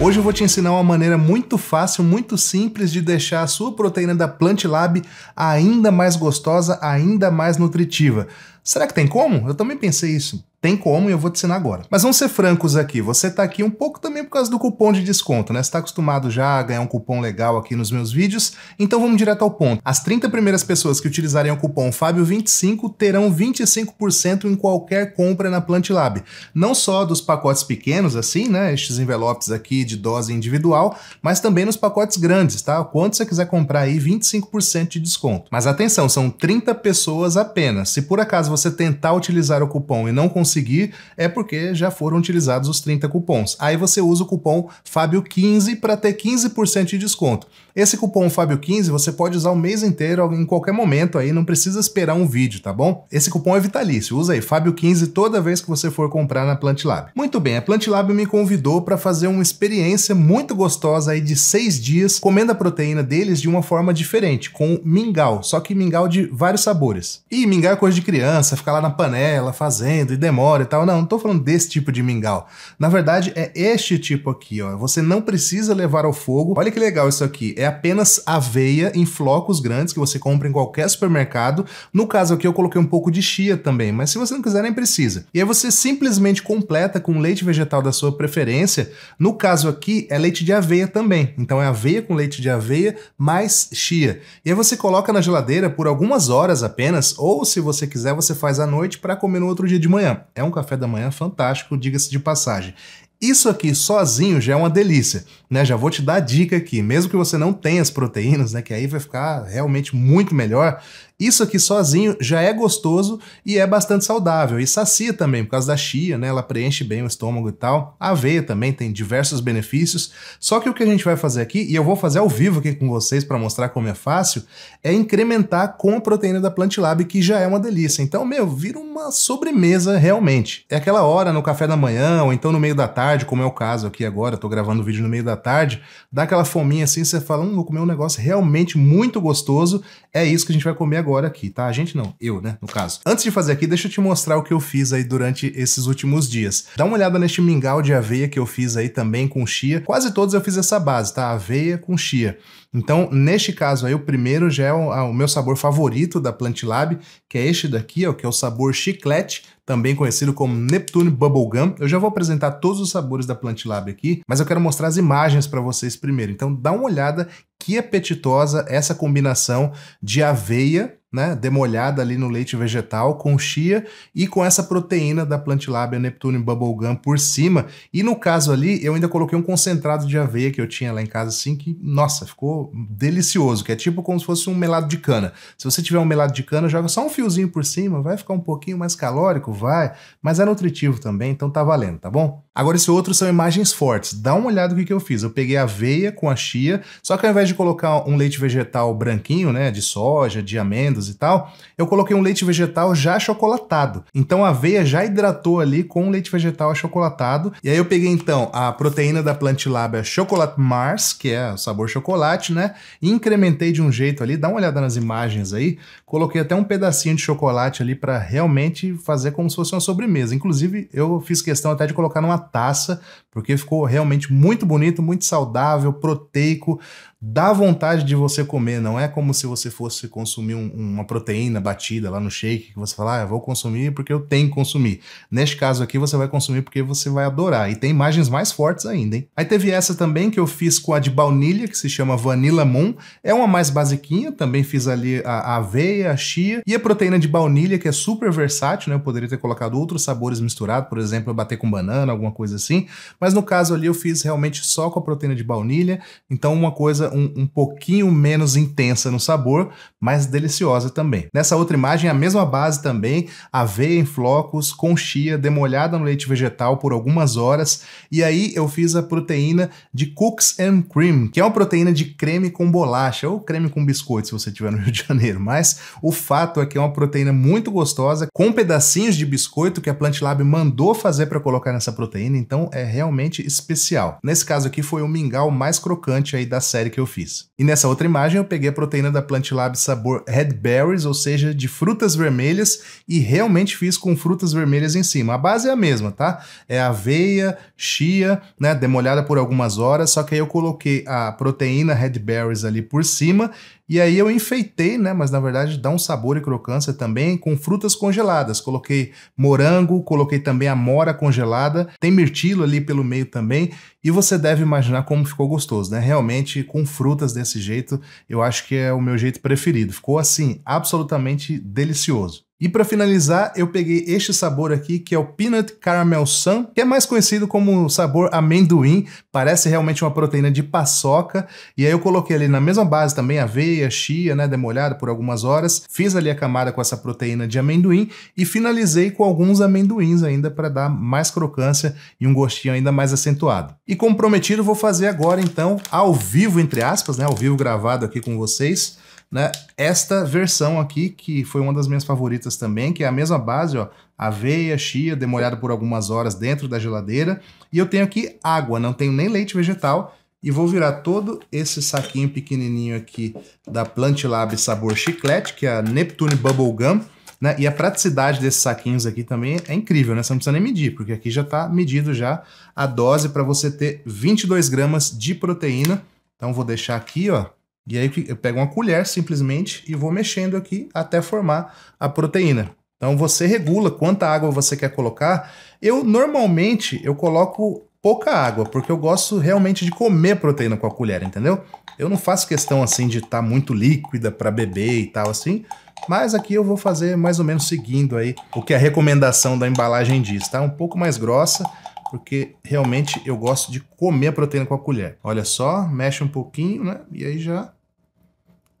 Hoje eu vou te ensinar uma maneira muito fácil, muito simples de deixar a sua proteína da Plant Lab ainda mais gostosa, ainda mais nutritiva. Será que tem como? Eu também pensei isso. Tem como e eu vou te ensinar agora. Mas vamos ser francos aqui, você tá aqui um pouco também por causa do cupom de desconto, né? Você tá acostumado já a ganhar um cupom legal aqui nos meus vídeos, então vamos direto ao ponto. As 30 primeiras pessoas que utilizarem o cupom Fábio25 terão 25% em qualquer compra na Lab. Não só dos pacotes pequenos assim, né? Estes envelopes aqui de dose individual, mas também nos pacotes grandes, tá? Quanto você quiser comprar aí, 25% de desconto. Mas atenção, são 30 pessoas apenas. Se por acaso você você tentar utilizar o cupom e não conseguir, é porque já foram utilizados os 30 cupons. Aí você usa o cupom Fábio15 para ter 15% de desconto. Esse cupom Fábio15 você pode usar o mês inteiro, em qualquer momento aí, não precisa esperar um vídeo, tá bom? Esse cupom é vitalício, usa aí Fábio15 toda vez que você for comprar na Plantlab. Muito bem, a Plantlab me convidou para fazer uma experiência muito gostosa aí de seis dias, comendo a proteína deles de uma forma diferente, com mingau, só que mingau de vários sabores. E mingau é coisa de criança, criança ficar lá na panela fazendo e demora e tal. Não, não tô falando desse tipo de mingau. Na verdade, é este tipo aqui, ó. Você não precisa levar ao fogo. Olha que legal isso aqui. É apenas aveia em flocos grandes que você compra em qualquer supermercado. No caso aqui, eu coloquei um pouco de chia também, mas se você não quiser, nem precisa. E aí você simplesmente completa com leite vegetal da sua preferência. No caso aqui, é leite de aveia também. Então é aveia com leite de aveia mais chia. E aí você coloca na geladeira por algumas horas apenas, ou se você quiser, você faz à noite para comer no outro dia de manhã. É um café da manhã fantástico, diga-se de passagem. Isso aqui sozinho já é uma delícia, né? Já vou te dar a dica aqui, mesmo que você não tenha as proteínas, né? Que aí vai ficar realmente muito melhor. Isso aqui sozinho já é gostoso e é bastante saudável. E sacia também, por causa da chia, né? Ela preenche bem o estômago e tal. A aveia também tem diversos benefícios. Só que o que a gente vai fazer aqui, e eu vou fazer ao vivo aqui com vocês para mostrar como é fácil, é incrementar com a proteína da Plantilab, que já é uma delícia. Então, meu, vira uma sobremesa realmente. É aquela hora no café da manhã ou então no meio da tarde, como é o caso aqui agora, tô gravando o vídeo no meio da tarde, dá aquela fominha assim, você fala, hum, vou comer um negócio realmente muito gostoso. É isso que a gente vai comer agora agora aqui, tá? A gente não, eu, né, no caso. Antes de fazer aqui, deixa eu te mostrar o que eu fiz aí durante esses últimos dias. Dá uma olhada neste mingau de aveia que eu fiz aí também com chia. Quase todos eu fiz essa base, tá? Aveia com chia. Então, neste caso aí, o primeiro já é o, o meu sabor favorito da Plant Lab, que é este daqui, ó, que é o sabor chiclete, também conhecido como Neptune Bubblegum. Eu já vou apresentar todos os sabores da Plant Lab aqui, mas eu quero mostrar as imagens para vocês primeiro. Então, dá uma olhada que apetitosa essa combinação de aveia né, demolhada ali no leite vegetal com chia e com essa proteína da Plantilabia Neptune Bubblegum por cima. E no caso ali, eu ainda coloquei um concentrado de aveia que eu tinha lá em casa assim que, nossa, ficou delicioso, que é tipo como se fosse um melado de cana. Se você tiver um melado de cana, joga só um fiozinho por cima, vai ficar um pouquinho mais calórico, vai, mas é nutritivo também, então tá valendo, tá bom? Agora esse outro são imagens fortes. Dá uma olhada no que, que eu fiz. Eu peguei aveia com a chia, só que ao invés de colocar um leite vegetal branquinho, né, de soja, de amêndoas, comidas e tal, eu coloquei um leite vegetal já chocolatado. Então a aveia já hidratou ali com o leite vegetal achocolatado. E aí eu peguei então a proteína da Plantilabia Chocolate Mars, que é o sabor chocolate, né? E incrementei de um jeito ali, dá uma olhada nas imagens aí. Coloquei até um pedacinho de chocolate ali para realmente fazer como se fosse uma sobremesa. Inclusive, eu fiz questão até de colocar numa taça, porque ficou realmente muito bonito, muito saudável, proteico dá vontade de você comer. Não é como se você fosse consumir um, uma proteína batida lá no shake, que você fala, ah, eu vou consumir porque eu tenho que consumir. Neste caso aqui, você vai consumir porque você vai adorar. E tem imagens mais fortes ainda, hein? Aí teve essa também que eu fiz com a de baunilha, que se chama Vanilla Moon. É uma mais basiquinha, também fiz ali a, a aveia, a chia e a proteína de baunilha, que é super versátil, né? Eu poderia ter colocado outros sabores misturados, por exemplo, bater com banana, alguma coisa assim. Mas no caso ali, eu fiz realmente só com a proteína de baunilha. Então, uma coisa um, um pouquinho menos intensa no sabor, mas deliciosa também. Nessa outra imagem, a mesma base também, aveia em flocos, com chia demolhada no leite vegetal por algumas horas, e aí eu fiz a proteína de cooks and cream, que é uma proteína de creme com bolacha, ou creme com biscoito, se você estiver no Rio de Janeiro, mas o fato é que é uma proteína muito gostosa, com pedacinhos de biscoito que a Plant Lab mandou fazer para colocar nessa proteína, então é realmente especial. Nesse caso aqui foi o mingau mais crocante aí da série que que eu fiz. E nessa outra imagem eu peguei a proteína da Plant Lab sabor Red Berries, ou seja, de frutas vermelhas, e realmente fiz com frutas vermelhas em cima. A base é a mesma, tá? É aveia, chia, né, demolhada por algumas horas, só que aí eu coloquei a proteína Red Berries ali por cima e aí eu enfeitei, né? Mas na verdade dá um sabor e crocância também com frutas congeladas. Coloquei morango, coloquei também amora congelada, tem mirtilo ali pelo meio também. E você deve imaginar como ficou gostoso, né? Realmente com frutas desse jeito, eu acho que é o meu jeito preferido. Ficou assim absolutamente delicioso. E para finalizar, eu peguei este sabor aqui, que é o Peanut Caramel Sun, que é mais conhecido como sabor amendoim, parece realmente uma proteína de paçoca. E aí eu coloquei ali na mesma base também aveia, chia, né, demolhada por algumas horas, fiz ali a camada com essa proteína de amendoim e finalizei com alguns amendoins ainda para dar mais crocância e um gostinho ainda mais acentuado. E como prometido, vou fazer agora então ao vivo, entre aspas, né, ao vivo gravado aqui com vocês, né? Esta versão aqui, que foi uma das minhas favoritas também, que é a mesma base, ó, aveia, chia, demolhada por algumas horas dentro da geladeira. E eu tenho aqui água, não tenho nem leite vegetal. E vou virar todo esse saquinho pequenininho aqui da Plant Lab sabor chiclete, que é a Neptune Bubble Gum. Né? E a praticidade desses saquinhos aqui também é incrível, né? Você não precisa nem medir, porque aqui já está medido já a dose para você ter 22 gramas de proteína. Então vou deixar aqui, ó, e aí eu pego uma colher simplesmente e vou mexendo aqui até formar a proteína. Então você regula quanta água você quer colocar. Eu normalmente eu coloco pouca água, porque eu gosto realmente de comer proteína com a colher, entendeu? Eu não faço questão assim de estar tá muito líquida para beber e tal assim, mas aqui eu vou fazer mais ou menos seguindo aí o que a recomendação da embalagem diz, tá? Um pouco mais grossa, porque realmente eu gosto de comer a proteína com a colher. Olha só, mexe um pouquinho, né? E aí já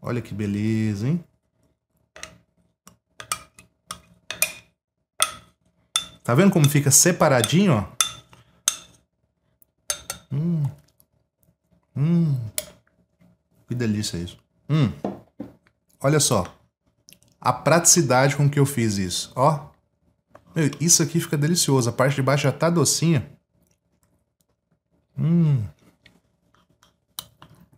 Olha que beleza, hein? Tá vendo como fica separadinho, ó? Hum. Hum. Que delícia isso. Hum. Olha só. A praticidade com que eu fiz isso, ó. Meu, isso aqui fica delicioso. A parte de baixo já tá docinha. Hum.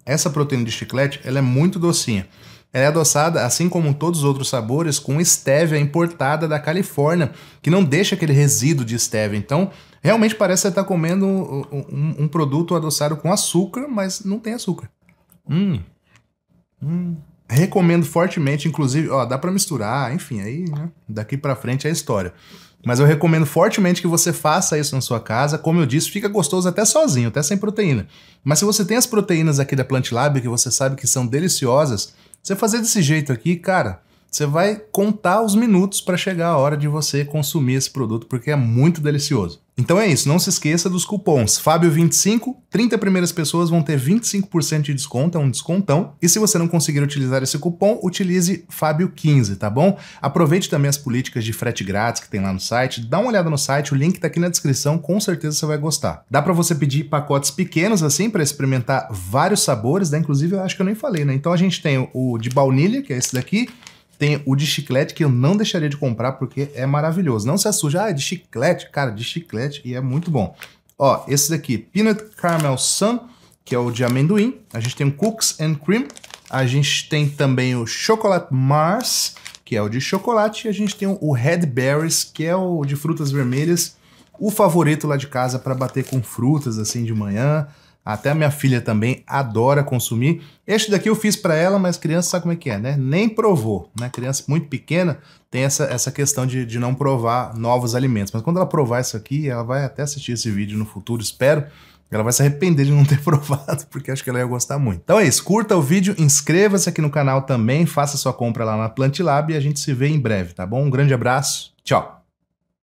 Essa proteína de chiclete ela é muito docinha. Ela é adoçada, assim como todos os outros sabores, com estévia importada da Califórnia, que não deixa aquele resíduo de estévia. Então, realmente parece que você está comendo um, um, um, produto adoçado com açúcar, mas não tem açúcar. Hum. Hum. Recomendo fortemente, inclusive, ó, dá para misturar, enfim, aí né? daqui para frente é história. Mas eu recomendo fortemente que você faça isso na sua casa. Como eu disse, fica gostoso até sozinho, até sem proteína. Mas se você tem as proteínas aqui da Plant Lab, que você sabe que são deliciosas, você fazer desse jeito aqui, cara, você vai contar os minutos para chegar a hora de você consumir esse produto, porque é muito delicioso. Então é isso, não se esqueça dos cupons Fábio25, 30 primeiras pessoas vão ter 25% de desconto, é um descontão. E se você não conseguir utilizar esse cupom, utilize Fábio15, tá bom? Aproveite também as políticas de frete grátis que tem lá no site, dá uma olhada no site, o link tá aqui na descrição, com certeza você vai gostar. Dá para você pedir pacotes pequenos assim para experimentar vários sabores, né? Inclusive eu acho que eu nem falei, né? Então a gente tem o de baunilha, que é esse daqui, tem o de chiclete que eu não deixaria de comprar porque é maravilhoso. Não se assuste, ah, é de chiclete, cara, de chiclete e é muito bom. Ó, esse daqui, Peanut Caramel Sun, que é o de amendoim. A gente tem o Cooks and Cream. A gente tem também o Chocolate Mars, que é o de chocolate. E a gente tem o Red Berries, que é o de frutas vermelhas. O favorito lá de casa para bater com frutas assim de manhã até a minha filha também adora consumir. Este daqui eu fiz para ela, mas criança sabe como é que é, né? Nem provou, né? Criança muito pequena tem essa, essa questão de, de não provar novos alimentos. Mas quando ela provar isso aqui, ela vai até assistir esse vídeo no futuro, espero. Ela vai se arrepender de não ter provado, porque acho que ela ia gostar muito. Então é isso, curta o vídeo, inscreva-se aqui no canal também, faça sua compra lá na Plantilab e a gente se vê em breve, tá bom? Um grande abraço, tchau!